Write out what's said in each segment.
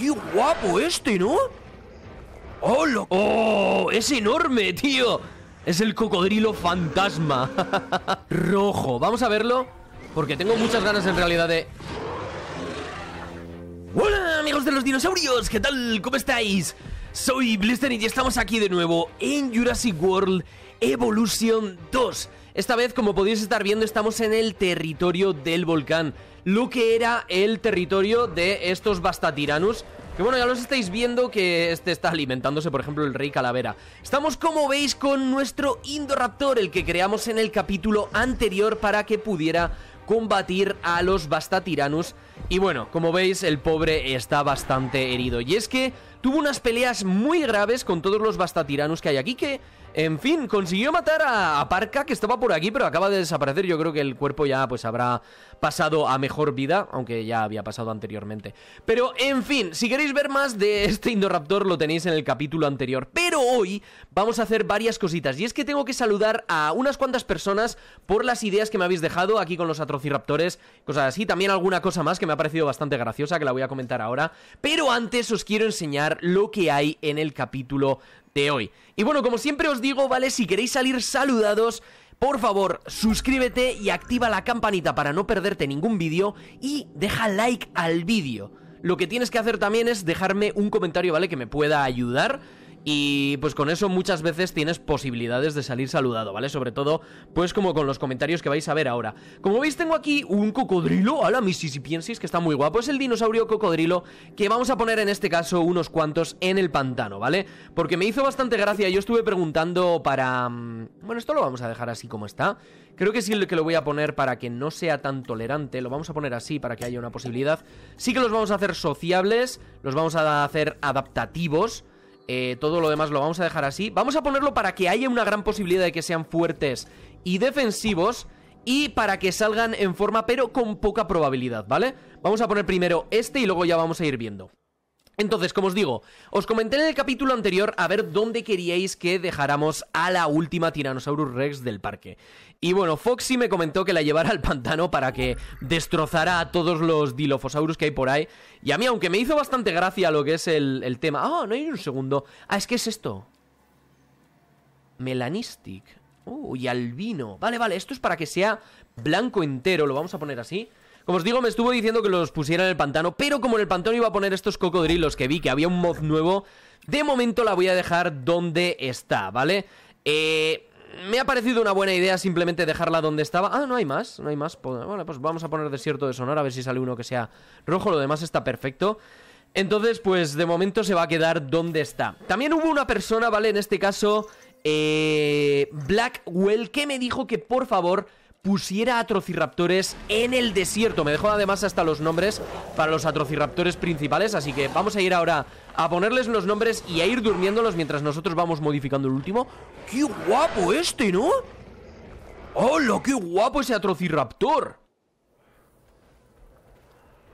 ¡Qué guapo este, ¿no? Oh, ¡Oh! ¡Es enorme, tío! Es el cocodrilo fantasma Rojo, vamos a verlo Porque tengo muchas ganas en realidad de... ¡Hola amigos de los dinosaurios! ¿Qué tal? ¿Cómo estáis? Soy Blister y estamos aquí de nuevo en Jurassic World Evolution 2 esta vez, como podéis estar viendo, estamos en el territorio del volcán. Lo que era el territorio de estos bastatiranus. Que bueno, ya los estáis viendo que este está alimentándose, por ejemplo, el rey calavera. Estamos, como veis, con nuestro Indoraptor, el que creamos en el capítulo anterior para que pudiera combatir a los bastatiranus. Y bueno, como veis, el pobre está bastante herido. Y es que tuvo unas peleas muy graves con todos los bastatiranus que hay aquí, que en fin, consiguió matar a, Parka que estaba por aquí, pero acaba de desaparecer. Yo creo que el cuerpo ya pues habrá pasado a mejor vida, aunque ya había pasado anteriormente. Pero, en fin, si queréis ver más de este Indoraptor, lo tenéis en el capítulo anterior. Pero hoy vamos a hacer varias cositas. Y es que tengo que saludar a unas cuantas personas por las ideas que me habéis dejado aquí con los Atrociraptores, cosas así. También alguna cosa más que me ha parecido bastante graciosa, que la voy a comentar ahora. Pero antes os quiero enseñar lo que hay en el capítulo de hoy. Y bueno, como siempre os digo, ¿vale? Si queréis salir saludados, por favor, suscríbete y activa la campanita para no perderte ningún vídeo y deja like al vídeo. Lo que tienes que hacer también es dejarme un comentario, ¿vale? Que me pueda ayudar y pues con eso muchas veces tienes posibilidades de salir saludado, ¿vale? Sobre todo, pues como con los comentarios que vais a ver ahora. Como veis, tengo aquí un cocodrilo, a la que está muy guapo. Es el dinosaurio cocodrilo que vamos a poner en este caso unos cuantos en el pantano, ¿vale? Porque me hizo bastante gracia, yo estuve preguntando para... Mm, bueno, esto lo vamos a dejar así como está. Creo que sí que lo voy a poner para que no sea tan tolerante, lo vamos a poner así para que haya una posibilidad. Sí que los vamos a hacer sociables, los vamos a hacer adaptativos... Eh, todo lo demás lo vamos a dejar así. Vamos a ponerlo para que haya una gran posibilidad de que sean fuertes y defensivos. Y para que salgan en forma, pero con poca probabilidad, ¿vale? Vamos a poner primero este y luego ya vamos a ir viendo. Entonces, como os digo, os comenté en el capítulo anterior a ver dónde queríais que dejáramos a la última Tyrannosaurus Rex del parque. Y bueno, Foxy me comentó que la llevara al pantano para que destrozara a todos los Dilophosaurus que hay por ahí. Y a mí, aunque me hizo bastante gracia lo que es el, tema... Ah, no hay un segundo. Ah, es que es esto. Melanistic. Uy, uh, y albino. Vale, vale, esto es para que sea blanco entero. Lo vamos a poner así. Como os digo, me estuvo diciendo que los pusiera en el pantano, pero como en el pantano iba a poner estos cocodrilos que vi que había un mod nuevo, de momento la voy a dejar donde está, ¿vale? Eh me ha parecido una buena idea simplemente dejarla donde estaba. Ah, no hay más, no hay más. Pues, bueno, pues vamos a poner desierto de Sonora a ver si sale uno que sea rojo, lo demás está perfecto. Entonces, pues de momento se va a quedar donde está. También hubo una persona, ¿vale? En este caso, eh, Blackwell, que me dijo que por favor pusiera atrocirraptores en el desierto. Me dejó además hasta los nombres para los atrocirraptores principales, así que vamos a ir ahora a ponerles los nombres y a ir durmiéndolos mientras nosotros vamos modificando el último. ¡Qué guapo este, ¿no? ¡Hola, qué guapo ese atrociraptor!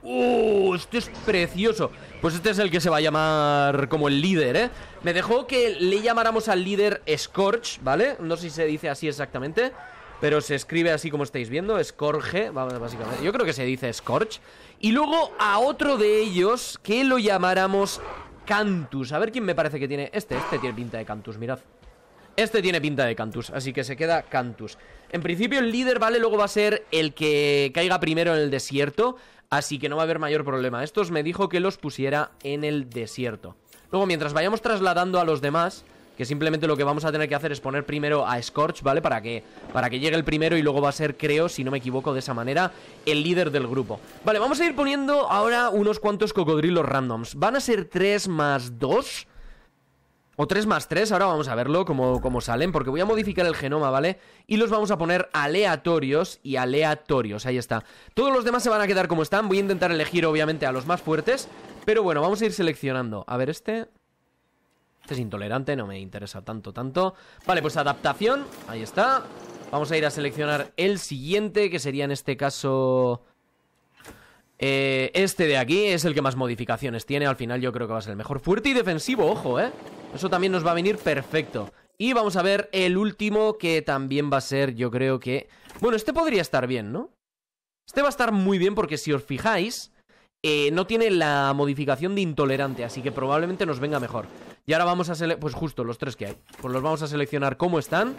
¡Uh! ¡Oh, este es precioso! Pues este es el que se va a llamar como el líder, ¿eh? Me dejó que le llamáramos al líder Scorch, ¿vale? No sé si se dice así exactamente pero se escribe así como estáis viendo, Scorge, básicamente. Yo creo que se dice Scorch. Y luego a otro de ellos que lo llamáramos Cantus. A ver quién me parece que tiene. Este, este tiene pinta de Cantus, mirad. Este tiene pinta de Cantus, así que se queda Cantus. En principio el líder, ¿vale? Luego va a ser el que caiga primero en el desierto, así que no va a haber mayor problema. Estos me dijo que los pusiera en el desierto. Luego, mientras vayamos trasladando a los demás, que simplemente lo que vamos a tener que hacer es poner primero a Scorch, ¿vale? Para que, para que llegue el primero y luego va a ser, creo, si no me equivoco de esa manera, el líder del grupo. Vale, vamos a ir poniendo ahora unos cuantos cocodrilos randoms. Van a ser 3 más 2. O 3 más 3, ahora vamos a verlo cómo como salen, porque voy a modificar el genoma, ¿vale? Y los vamos a poner aleatorios y aleatorios, ahí está. Todos los demás se van a quedar como están, voy a intentar elegir obviamente a los más fuertes, pero bueno, vamos a ir seleccionando. A ver este, este es intolerante, no me interesa tanto, tanto. Vale, pues adaptación, ahí está. Vamos a ir a seleccionar el siguiente, que sería en este caso... Eh, este de aquí es el que más modificaciones tiene. Al final yo creo que va a ser el mejor. Fuerte y defensivo, ojo, ¿eh? Eso también nos va a venir perfecto. Y vamos a ver el último, que también va a ser, yo creo que... Bueno, este podría estar bien, ¿no? Este va a estar muy bien porque si os fijáis... Eh, no tiene la modificación de intolerante, así que probablemente nos venga mejor. Y ahora vamos a seleccionar, pues justo los tres que hay. Pues los vamos a seleccionar como están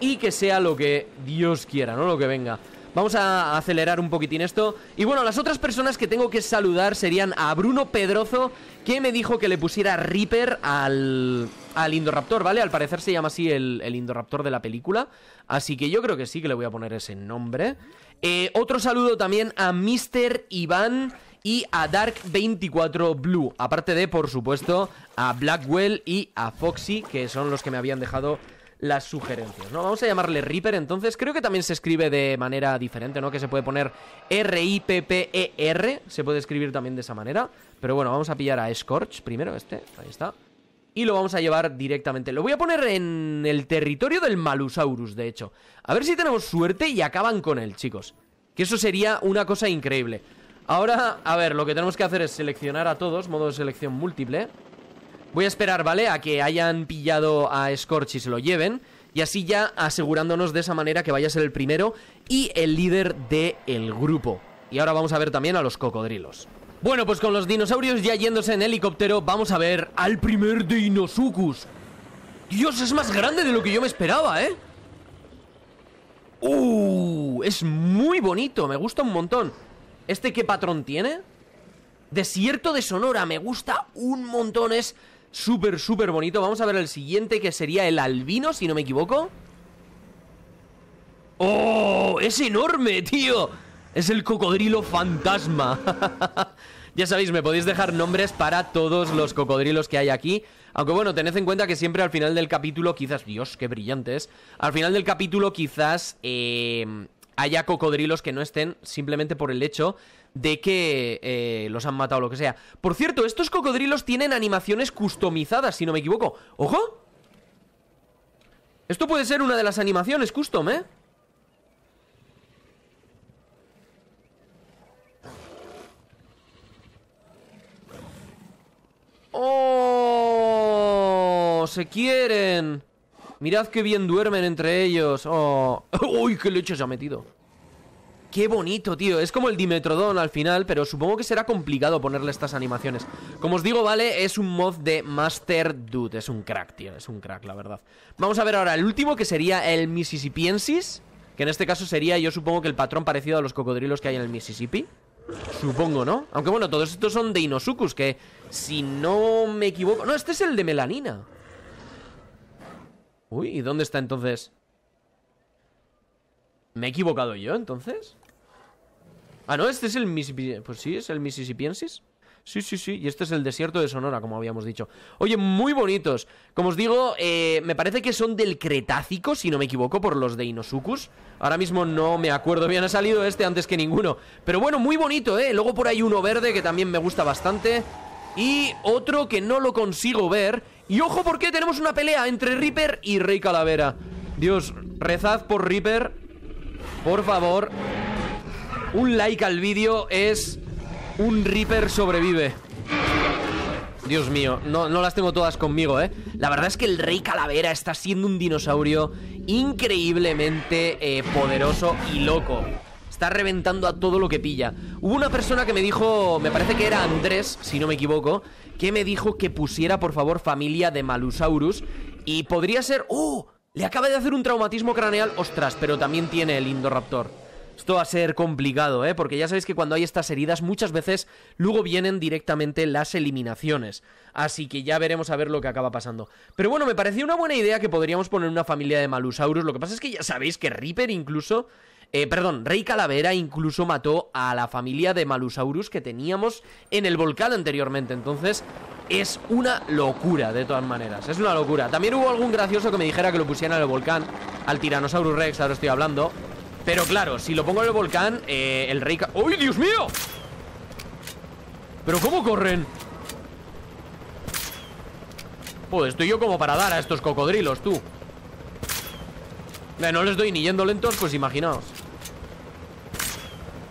y que sea lo que Dios quiera, ¿no? Lo que venga. Vamos a acelerar un poquitín esto. Y bueno, las otras personas que tengo que saludar serían a Bruno Pedrozo, que me dijo que le pusiera Reaper al, al Indoraptor, ¿vale? Al parecer se llama así el, el Indoraptor de la película. Así que yo creo que sí que le voy a poner ese nombre. Eh, otro saludo también a Mr. Iván y a Dark24 Blue. Aparte de, por supuesto, a Blackwell y a Foxy, que son los que me habían dejado las sugerencias, ¿no? Vamos a llamarle Reaper, entonces creo que también se escribe de manera diferente, ¿no? Que se puede poner R-I-P-P-E-R, e se puede escribir también de esa manera, pero bueno, vamos a pillar a Scorch primero, este, ahí está, y lo vamos a llevar directamente. Lo voy a poner en el territorio del Malusaurus, de hecho. A ver si tenemos suerte y acaban con él, chicos. Que eso sería una cosa increíble. Ahora, a ver, lo que tenemos que hacer es seleccionar a todos, modo de selección múltiple. Voy a esperar, ¿vale? A que hayan pillado a Scorch y se lo lleven. Y así ya asegurándonos de esa manera que vaya a ser el primero y el líder del el grupo. Y ahora vamos a ver también a los cocodrilos. Bueno, pues con los dinosaurios ya yéndose en helicóptero, vamos a ver al primer dinosucus Dios, es más grande de lo que yo me esperaba, ¿eh? ¡Uh! Es muy bonito, me gusta un montón. ¿Este qué patrón tiene? Desierto de Sonora, me gusta un montón, es súper, súper bonito. Vamos a ver el siguiente, que sería el albino, si no me equivoco. ¡Oh! ¡Es enorme, tío! Es el cocodrilo fantasma. ya sabéis, me podéis dejar nombres para todos los cocodrilos que hay aquí. Aunque bueno, tened en cuenta que siempre al final del capítulo, quizás... Dios, qué brillante es. Al final del capítulo quizás eh, haya cocodrilos que no estén simplemente por el hecho de que eh, los han matado o lo que sea. Por cierto, estos cocodrilos tienen animaciones customizadas, si no me equivoco. ¡Ojo! Esto puede ser una de las animaciones custom, ¿eh? ¡Oh! ¡Se quieren! Mirad qué bien duermen entre ellos. Oh. ¡Uy, qué leche se ha metido! ¡Qué bonito, tío! Es como el Dimetrodon al final, pero supongo que será complicado ponerle estas animaciones. Como os digo, vale, es un mod de Master Dude. Es un crack, tío. Es un crack, la verdad. Vamos a ver ahora el último, que sería el Mississippiensis. Que en este caso sería, yo supongo, que el patrón parecido a los cocodrilos que hay en el Mississippi. Supongo, ¿no? Aunque bueno, todos estos son de Inosukus, que si no me equivoco... No, este es el de melanina. Uy, ¿y dónde está entonces? ¿Me he equivocado yo entonces? Ah, no, este es el Mississippi... Pues sí, es el Mississippiensis. Sí, sí, sí. Y este es el desierto de Sonora, como habíamos dicho. Oye, muy bonitos. Como os digo, eh, me parece que son del Cretácico, si no me equivoco, por los de Inosucus. Ahora mismo no me acuerdo bien. Ha salido este antes que ninguno. Pero bueno, muy bonito, ¿eh? Luego por ahí uno verde que también me gusta bastante. Y otro que no lo consigo ver. Y ojo porque tenemos una pelea entre Reaper y Rey Calavera. Dios, rezad por Reaper. Por favor. Un like al vídeo es... Un Reaper sobrevive. Dios mío, no, no, las tengo todas conmigo, ¿eh? La verdad es que el Rey Calavera está siendo un dinosaurio increíblemente eh, poderoso y loco está reventando a todo lo que pilla. Hubo una persona que me dijo, me parece que era Andrés, si no me equivoco, que me dijo que pusiera por favor familia de Malusaurus y podría ser... ¡Oh! Le acaba de hacer un traumatismo craneal, ostras, pero también tiene el Indoraptor. Esto va a ser complicado, ¿eh? Porque ya sabéis que cuando hay estas heridas muchas veces luego vienen directamente las eliminaciones. Así que ya veremos a ver lo que acaba pasando. Pero bueno, me parecía una buena idea que podríamos poner una familia de Malusaurus. Lo que pasa es que ya sabéis que Reaper incluso eh, perdón, Rey Calavera incluso mató a la familia de Malusaurus que teníamos en el volcán anteriormente. Entonces, es una locura, de todas maneras. Es una locura. También hubo algún gracioso que me dijera que lo pusieran en el volcán. Al Tyrannosaurus Rex, ahora estoy hablando. Pero claro, si lo pongo en el volcán, eh, el Rey... ¡Uy, Dios mío! ¿Pero cómo corren? Pues estoy yo como para dar a estos cocodrilos, tú. no les doy ni yendo lentos, pues imaginaos.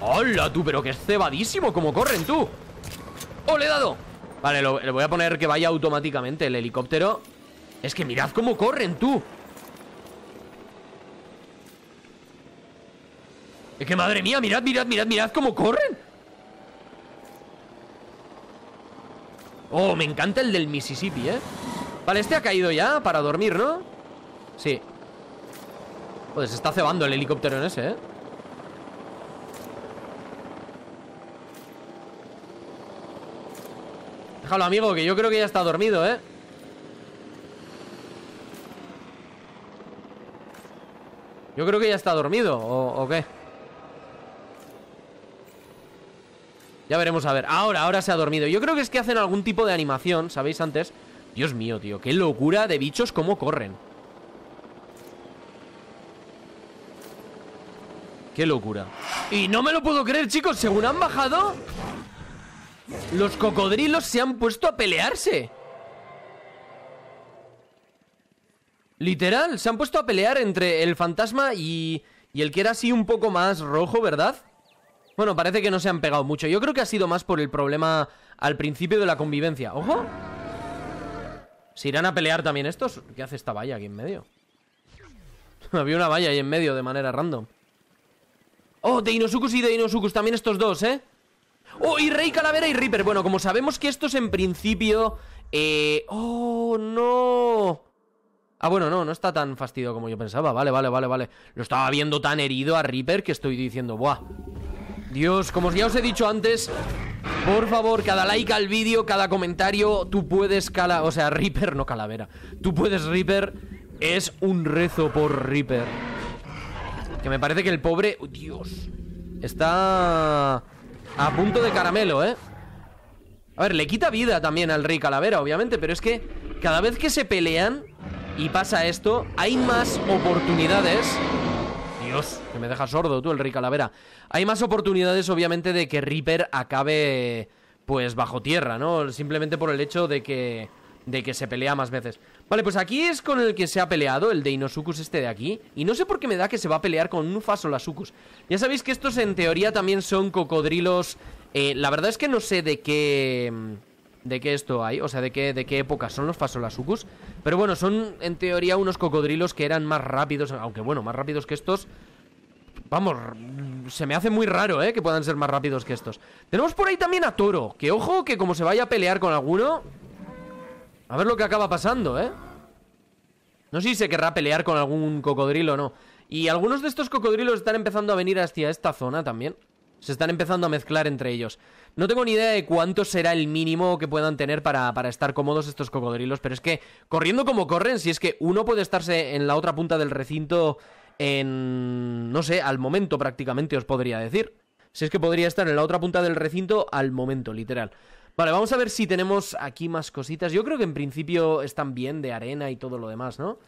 ¡Hola, tú! Pero que es cebadísimo como corren, tú ¡Oh, le he dado! Vale, le voy a poner que vaya automáticamente el helicóptero Es que mirad cómo corren, tú Es que madre mía, mirad, mirad, mirad, mirad cómo corren Oh, me encanta el del Mississippi, ¿eh? Vale, este ha caído ya para dormir, ¿no? Sí Pues está cebando el helicóptero en ese, ¿eh? déjalo, amigo, que yo creo que ya está dormido, ¿eh? Yo creo que ya está dormido, ¿o, ¿o qué? Ya veremos, a ver. Ahora, ahora se ha dormido. Yo creo que es que hacen algún tipo de animación, ¿sabéis? Antes. Dios mío, tío, qué locura de bichos cómo corren. Qué locura. Y no me lo puedo creer, chicos. Según han bajado, los cocodrilos se han puesto a pelearse. Literal, se han puesto a pelear entre el fantasma y, y el que era así un poco más rojo, ¿verdad? Bueno, parece que no se han pegado mucho. Yo creo que ha sido más por el problema al principio de la convivencia. ¡Ojo! ¿Se irán a pelear también estos? ¿Qué hace esta valla aquí en medio? Había una valla ahí en medio de manera random. ¡Oh, Deinosucus y Deinosucus! También estos dos, ¿eh? Oh, y Rey Calavera y Reaper. Bueno, como sabemos que estos en principio... Eh... Oh, no. Ah, bueno, no, no está tan fastidio como yo pensaba. Vale, vale, vale, vale. Lo estaba viendo tan herido a Reaper que estoy diciendo, buah. Dios, como ya os he dicho antes, por favor, cada like al vídeo, cada comentario, tú puedes cala... O sea, Reaper, no calavera. Tú puedes Reaper. Es un rezo por Reaper. Que me parece que el pobre... Dios. Está... A punto de caramelo, ¿eh? A ver, le quita vida también al Rey Calavera, obviamente Pero es que cada vez que se pelean Y pasa esto Hay más oportunidades Dios, que me deja sordo tú el Rey Calavera Hay más oportunidades, obviamente, de que Reaper acabe... Pues bajo tierra, ¿no? Simplemente por el hecho de que... De que se pelea más veces Vale, pues aquí es con el que se ha peleado, el Deinosucus este de aquí. Y no sé por qué me da que se va a pelear con un Fasolasucus. Ya sabéis que estos en teoría también son cocodrilos... Eh, la verdad es que no sé de qué... Mm, de qué esto hay, o sea, de qué, de qué época son los Fasolasucus. Pero bueno, son en teoría unos cocodrilos que eran más rápidos, aunque bueno, más rápidos que estos... Vamos, mm, se me hace muy raro, ¿eh? Que puedan ser más rápidos que estos. Tenemos por ahí también a Toro, que ojo que como se vaya a pelear con alguno... A ver lo que acaba pasando, ¿eh? No sé si se querrá pelear con algún cocodrilo o no. Y algunos de estos cocodrilos están empezando a venir hacia esta zona también. Se están empezando a mezclar entre ellos. No tengo ni idea de cuánto será el mínimo que puedan tener para, estar cómodos estos cocodrilos, pero es que corriendo como corren, si es que uno puede estarse en la otra punta del recinto en... no sé, al momento prácticamente os podría decir. Si es que podría estar en la otra punta del recinto al momento, literal. Vale, vamos a ver si tenemos aquí más cositas. Yo creo que en principio están bien de arena y todo lo demás, ¿no?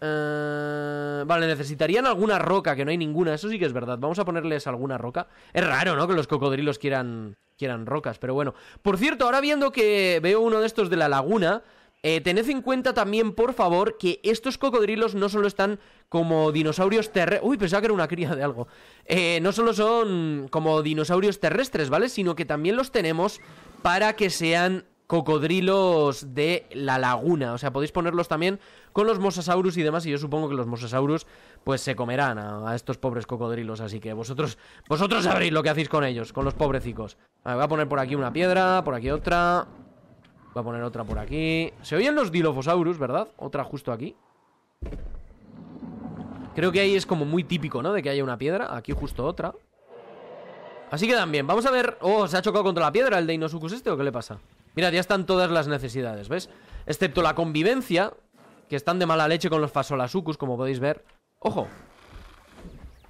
Eh, vale, necesitarían alguna roca, que no hay ninguna, eso sí que es verdad. Vamos a ponerles alguna roca. Es raro, ¿no? Que los cocodrilos quieran, quieran rocas, pero bueno. Por cierto, ahora viendo que veo uno de estos de la laguna, eh, tened en cuenta también, por favor, que estos cocodrilos no solo están como dinosaurios terrestres. Uy, pensaba que era una cría de algo. Eh, no solo son como dinosaurios terrestres, ¿vale? Sino que también los tenemos para que sean cocodrilos de la laguna. O sea, podéis ponerlos también con los mosasaurus y demás. Y yo supongo que los mosasaurus, pues se comerán a, estos pobres cocodrilos. Así que vosotros, vosotros sabréis lo que hacéis con ellos, con los pobrecicos. A voy a poner por aquí una piedra, por aquí otra. Voy a poner otra por aquí. Se oyen los Dilophosaurus, ¿verdad? Otra justo aquí. Creo que ahí es como muy típico, ¿no? De que haya una piedra. Aquí justo otra. Así que bien. Vamos a ver... Oh, se ha chocado contra la piedra el Deinosucus este o qué le pasa. Mira, ya están todas las necesidades, ¿ves? Excepto la convivencia, que están de mala leche con los Fasolasucus, como podéis ver. ¡Ojo!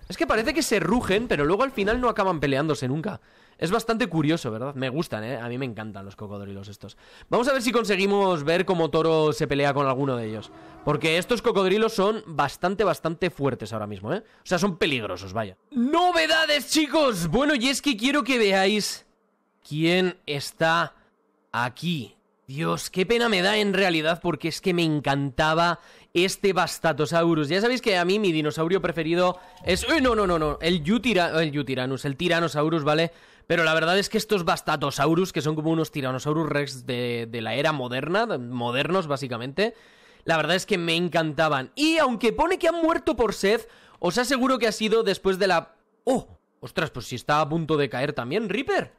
Es que parece que se rugen, pero luego al final no acaban peleándose nunca. Es bastante curioso, ¿verdad? Me gustan, ¿eh? A mí me encantan los cocodrilos estos. Vamos a ver si conseguimos ver cómo Toro se pelea con alguno de ellos. Porque estos cocodrilos son bastante, bastante fuertes ahora mismo, ¿eh? O sea, son peligrosos, vaya. ¡Novedades, chicos! Bueno, y es que quiero que veáis quién está aquí. Dios, qué pena me da en realidad porque es que me encantaba este Bastatosaurus. Ya sabéis que a mí mi dinosaurio preferido es... ¡Uy, no, no, no, no! El, Yutira... el Yutiranus, el Tiranosaurus, ¿vale? Pero la verdad es que estos Bastatosaurus, que son como unos Tiranosaurus Rex de, de la era moderna, modernos básicamente, la verdad es que me encantaban. Y aunque pone que han muerto por sed, os aseguro que ha sido después de la... ¡Oh! Ostras, pues si está a punto de caer también, Reaper.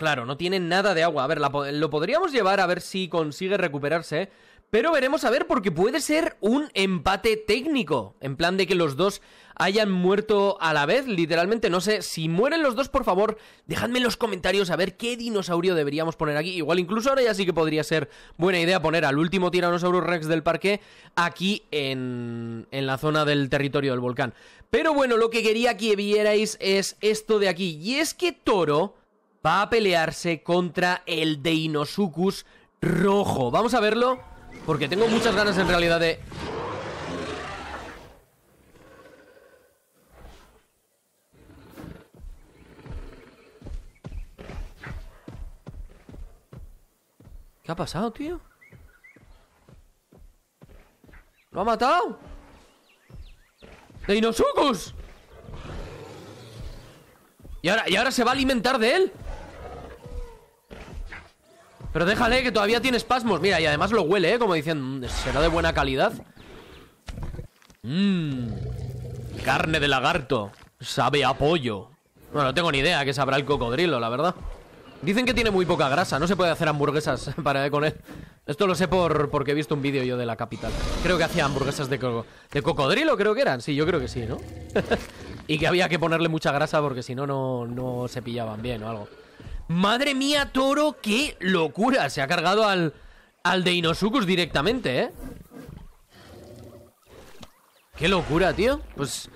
Claro, no tiene nada de agua. A ver, lo podríamos llevar a ver si consigue recuperarse. Pero veremos a ver porque puede ser un empate técnico. En plan de que los dos hayan muerto a la vez, literalmente. No sé, si mueren los dos, por favor, dejadme en los comentarios a ver qué dinosaurio deberíamos poner aquí. Igual incluso ahora ya sí que podría ser buena idea poner al último Tyrannosaurus Rex del parque aquí en, en la zona del territorio del volcán. Pero bueno, lo que quería que vierais es esto de aquí. Y es que Toro va a pelearse contra el Deinosuchus rojo. Vamos a verlo, porque tengo muchas ganas en realidad de... ¿Qué ha pasado, tío? ¿Lo ha matado? ¡Deinosuchus! ¿Y ahora, ¿Y ahora se va a alimentar de él? Pero déjale, que todavía tiene espasmos. Mira, y además lo huele, ¿eh? Como dicen, mm, será de buena calidad. Mmm. Carne de lagarto. Sabe a pollo. Bueno, no tengo ni idea que sabrá el cocodrilo, la verdad. Dicen que tiene muy poca grasa, no se puede hacer hamburguesas para con él. Esto lo sé por, porque he visto un vídeo yo de la capital. Creo que hacía hamburguesas de, de cocodrilo, creo que eran. Sí, yo creo que sí, ¿no? y que había que ponerle mucha grasa porque si no, no se pillaban bien o algo. Madre mía, Toro, qué locura. Se ha cargado al, al directamente, ¿eh? Qué locura, tío. Pues...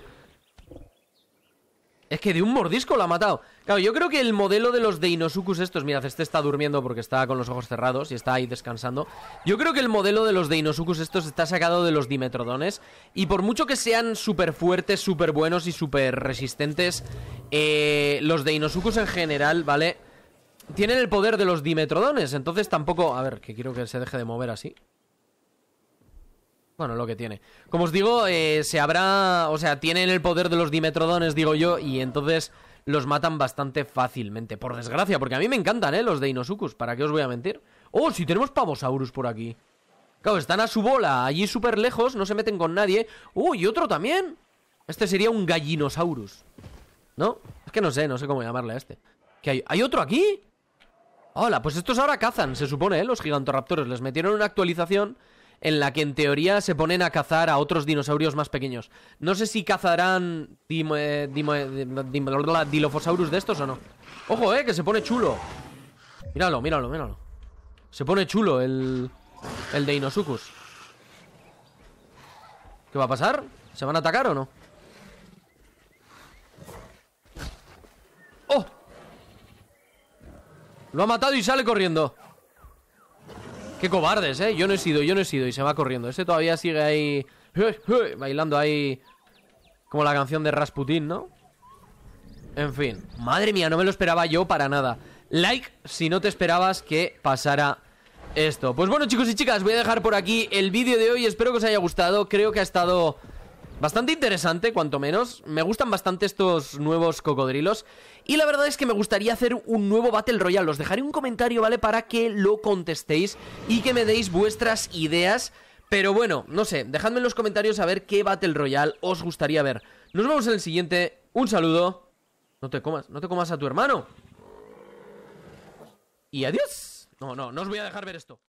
Es que de un mordisco lo ha matado. Claro, yo creo que el modelo de los Deinosuchus estos, mirad, este está durmiendo porque está con los ojos cerrados y está ahí descansando. Yo creo que el modelo de los Deinosuchus estos está sacado de los Dimetrodones. Y por mucho que sean súper fuertes, súper buenos y súper resistentes, eh, los Deinosuchus en general, ¿vale? tienen el poder de los dimetrodones, entonces tampoco... A ver, que quiero que se deje de mover así. Bueno, lo que tiene. Como os digo, eh, se habrá... O sea, tienen el poder de los dimetrodones, digo yo, y entonces los matan bastante fácilmente. Por desgracia, porque a mí me encantan, ¿eh? Los de ¿para qué os voy a mentir? ¡Oh, si sí, tenemos pavosaurus por aquí! Claro, están a su bola, allí súper lejos, no se meten con nadie. ¡Uh, y otro también! Este sería un gallinosaurus. ¿No? Es que no sé, no sé cómo llamarle a este. ¿Qué hay? ¿Hay otro aquí? Hola, pues estos ahora cazan, se supone, ¿eh? los gigantoraptores. Les metieron una actualización en la que en teoría se ponen a cazar a otros dinosaurios más pequeños. No sé si cazarán eh, eh, Dilophosaurus de estos o no. Ojo, eh, que se pone chulo. Míralo, míralo, míralo. Se pone chulo el, el de ¿Qué va a pasar? ¿Se van a atacar o no? Lo ha matado y sale corriendo. Qué cobardes, ¿eh? Yo no he sido, yo no he sido. Y se va corriendo. Este todavía sigue ahí... Eh, eh, bailando ahí... Como la canción de Rasputin, ¿no? En fin. Madre mía, no me lo esperaba yo para nada. Like si no te esperabas que pasara esto. Pues bueno, chicos y chicas, voy a dejar por aquí el vídeo de hoy. Espero que os haya gustado. Creo que ha estado Bastante interesante, cuanto menos. Me gustan bastante estos nuevos cocodrilos. Y la verdad es que me gustaría hacer un nuevo Battle Royale. Os dejaré un comentario, ¿vale? Para que lo contestéis y que me deis vuestras ideas. Pero bueno, no sé, dejadme en los comentarios a ver qué Battle Royale os gustaría ver. Nos vemos en el siguiente. Un saludo. No te comas, no te comas a tu hermano. Y adiós. No, no, no os voy a dejar ver esto.